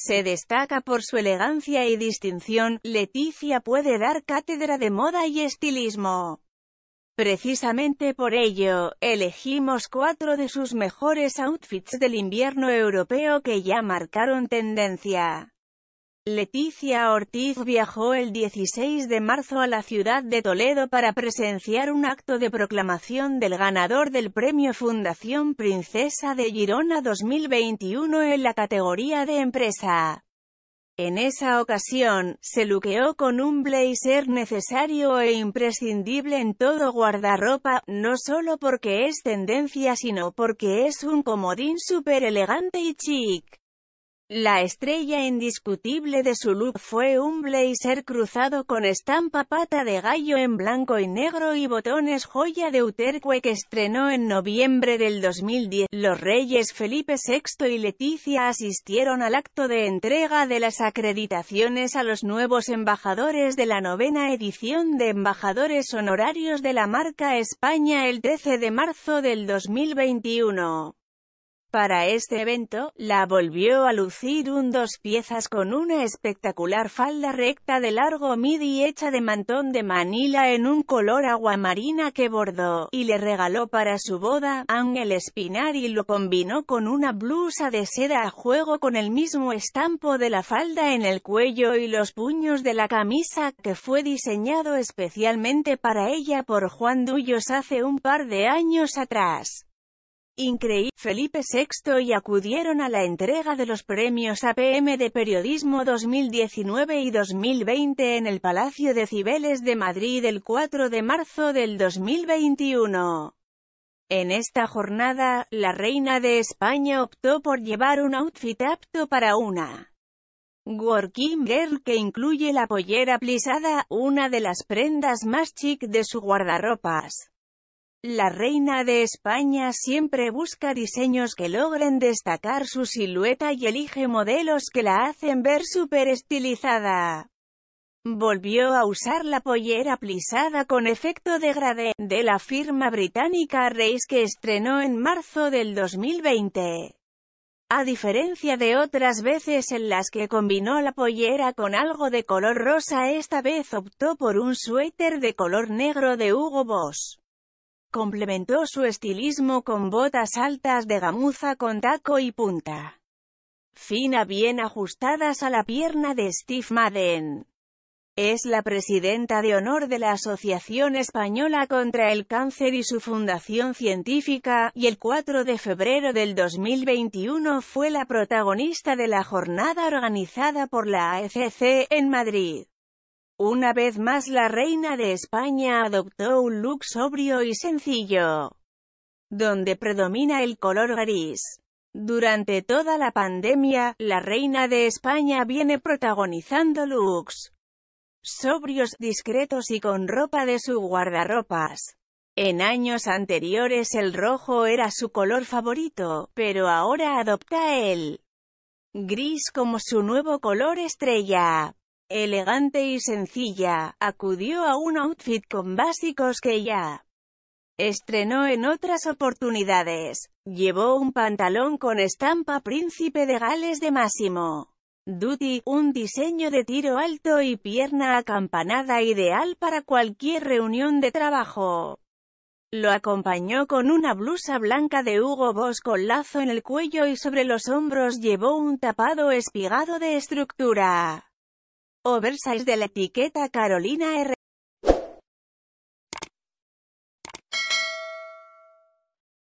Se destaca por su elegancia y distinción, Leticia puede dar cátedra de moda y estilismo. Precisamente por ello, elegimos cuatro de sus mejores outfits del invierno europeo que ya marcaron tendencia. Leticia Ortiz viajó el 16 de marzo a la ciudad de Toledo para presenciar un acto de proclamación del ganador del premio Fundación Princesa de Girona 2021 en la categoría de empresa. En esa ocasión, se luqueó con un blazer necesario e imprescindible en todo guardarropa, no solo porque es tendencia sino porque es un comodín súper elegante y chic. La estrella indiscutible de su look fue un blazer cruzado con estampa pata de gallo en blanco y negro y botones joya de Uterque que estrenó en noviembre del 2010. Los reyes Felipe VI y Leticia asistieron al acto de entrega de las acreditaciones a los nuevos embajadores de la novena edición de embajadores honorarios de la marca España el 13 de marzo del 2021. Para este evento, la volvió a lucir un dos piezas con una espectacular falda recta de largo midi hecha de mantón de Manila en un color aguamarina que bordó, y le regaló para su boda, Ángel Espinar y lo combinó con una blusa de seda a juego con el mismo estampo de la falda en el cuello y los puños de la camisa, que fue diseñado especialmente para ella por Juan Dullos hace un par de años atrás increíble, Felipe VI y acudieron a la entrega de los premios APM de Periodismo 2019 y 2020 en el Palacio de Cibeles de Madrid el 4 de marzo del 2021. En esta jornada, la reina de España optó por llevar un outfit apto para una working girl que incluye la pollera plisada, una de las prendas más chic de su guardarropas. La reina de España siempre busca diseños que logren destacar su silueta y elige modelos que la hacen ver súper estilizada. Volvió a usar la pollera plisada con efecto degradé, de la firma británica Reis que estrenó en marzo del 2020. A diferencia de otras veces en las que combinó la pollera con algo de color rosa esta vez optó por un suéter de color negro de Hugo Boss. Complementó su estilismo con botas altas de gamuza con taco y punta fina bien ajustadas a la pierna de Steve Madden. Es la presidenta de honor de la Asociación Española contra el Cáncer y su fundación científica, y el 4 de febrero del 2021 fue la protagonista de la jornada organizada por la AFC en Madrid. Una vez más la reina de España adoptó un look sobrio y sencillo, donde predomina el color gris. Durante toda la pandemia, la reina de España viene protagonizando looks sobrios, discretos y con ropa de su guardarropas. En años anteriores el rojo era su color favorito, pero ahora adopta el gris como su nuevo color estrella elegante y sencilla, acudió a un outfit con básicos que ya estrenó en otras oportunidades. Llevó un pantalón con estampa Príncipe de Gales de Máximo. Duty, un diseño de tiro alto y pierna acampanada ideal para cualquier reunión de trabajo. Lo acompañó con una blusa blanca de Hugo Boss con lazo en el cuello y sobre los hombros llevó un tapado espigado de estructura oversize de la etiqueta Carolina R.